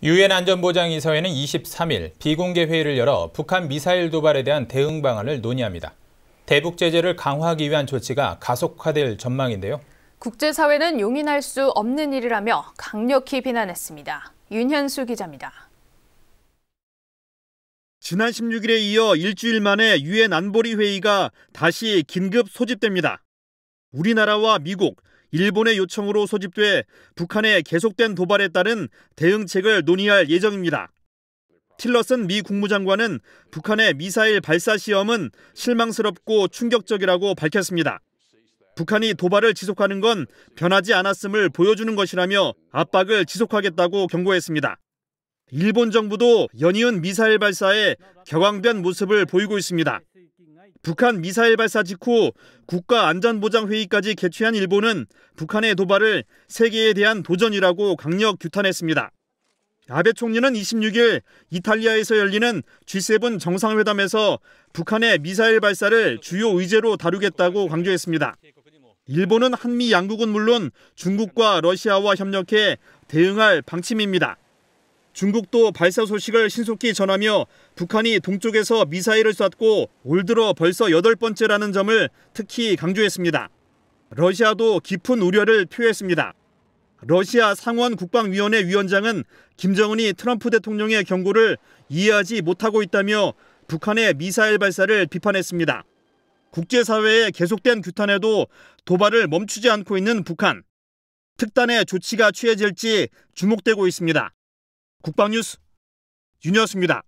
유엔 안전보장이사회는 23일 비공개 회의를 열어 북한 미사일 도발에 대한 대응 방안을 논의합니다. 대북 제재를 강화하기 위한 조치가 가속화될 전망인데요. 국제사회는 용인할 수 없는 일이라며 강력히 비난했습니다. 윤현수 기자입니다. 지난 16일에 이어 일주일 만에 유엔 안보리 회의가 다시 긴급 소집됩니다. 우리나라와 미국, 일본의 요청으로 소집돼 북한의 계속된 도발에 따른 대응책을 논의할 예정입니다. 틸러슨 미 국무장관은 북한의 미사일 발사 시험은 실망스럽고 충격적이라고 밝혔습니다. 북한이 도발을 지속하는 건 변하지 않았음을 보여주는 것이라며 압박을 지속하겠다고 경고했습니다. 일본 정부도 연이은 미사일 발사에 격앙된 모습을 보이고 있습니다. 북한 미사일 발사 직후 국가안전보장회의까지 개최한 일본은 북한의 도발을 세계에 대한 도전이라고 강력 규탄했습니다. 아베 총리는 26일 이탈리아에서 열리는 G7 정상회담에서 북한의 미사일 발사를 주요 의제로 다루겠다고 강조했습니다. 일본은 한미 양국은 물론 중국과 러시아와 협력해 대응할 방침입니다. 중국도 발사 소식을 신속히 전하며 북한이 동쪽에서 미사일을 쐈고 올 들어 벌써 여덟 번째라는 점을 특히 강조했습니다. 러시아도 깊은 우려를 표했습니다. 러시아 상원 국방위원회 위원장은 김정은이 트럼프 대통령의 경고를 이해하지 못하고 있다며 북한의 미사일 발사를 비판했습니다. 국제사회의 계속된 규탄에도 도발을 멈추지 않고 있는 북한. 특단의 조치가 취해질지 주목되고 있습니다. 국방뉴스 윤여수입니다.